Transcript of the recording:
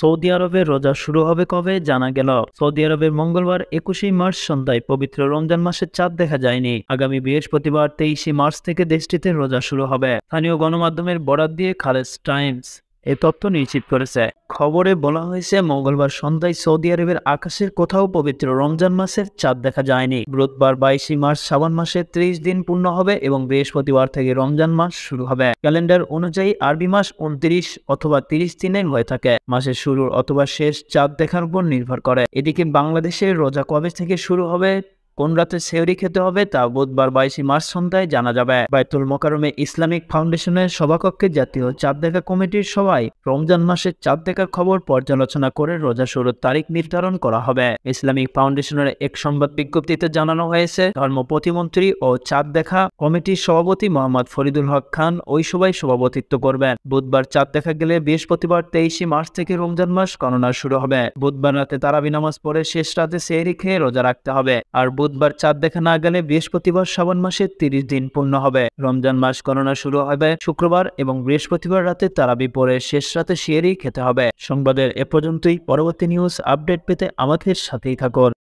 Saudi আরবের রোজা শুরু হবে কবে জানা গেল সৌদি আরবের মঙ্গলবার একুশে মার্চ সন্ধ্যায় পবিত্র রমজান মাসের চাঁদ দেখা যায়নি আগামী বৃহস্পতিবার তেইশে মার্চ থেকে দেশটিতে রোজা শুরু হবে স্থানীয় গণমাধ্যমের বরাত দিয়ে খালেজ টাইমস এ তথ্য নিশ্চিত করেছে খবরে বলা হয়েছে মঙ্গলবার সন্ধ্যায় সৌদি আরবের আকাশের কোথাও পবিত্র রমজান মাসের চাঁদ দেখা যায়নি বুধবার বাইশে মার্চ শ্রাবণ মাসে ত্রিশ দিন পূর্ণ হবে এবং বৃহস্পতিবার থেকে রমজান মাস শুরু হবে ক্যালেন্ডার অনুযায়ী আরবি মাস উনত্রিশ অথবা তিরিশ দিনের হয়ে থাকে মাসের শুরুর অথবা শেষ চাঁদ দেখার উপর নির্ভর করে এদিকে বাংলাদেশে রোজা কবে থেকে শুরু হবে কোন রাতে সেহরি খেতে হবে তা বুধবার বাইশে মার্চ সন্ধ্যায় জানা যাবে বাইতুল মোকারমে ইসলামিক ফাউন্ডেশনের সভাকক্ষে জাতীয় চাঁদ দেখা কমিটির সবাই রমজান মাসের চাঁদ দেখার খবর পর্যালোচনা করে রোজা শুরুর তারিখ নির্ধারণ করা হবে ইসলামিক ফাউন্ডেশনের এক সংবাদ বিজ্ঞপ্তিতে জানানো হয়েছে ধর্ম প্রতিমন্ত্রী ও চাঁদ দেখা কমিটির সভাপতি মোহাম্মদ ফরিদুল হক খান ওই সভায় সভাপতিত্ব করবেন বুধবার চাঁদ দেখা গেলে বৃহস্পতিবার তেইশে মার্চ থেকে রমজান মাস গণনা শুরু হবে বুধবার রাতে তারাবি নামাজ পড়ে শেষ রাতে সেহরি খেয়ে রোজা রাখতে হবে আর বুধ বুধবার চাঁদ দেখা না গেলে বৃহস্পতিবার শ্রাবণ মাসে তিরিশ দিন পূর্ণ হবে রমজান মাস গণনা শুরু হবে শুক্রবার এবং বৃহস্পতিবার রাতে তারাবি পরে শেষ রাতে শিয়ারি খেতে হবে সংবাদের এ পর্যন্তই পরবর্তী নিউজ আপডেট পেতে আমাদের সাথেই থাকুন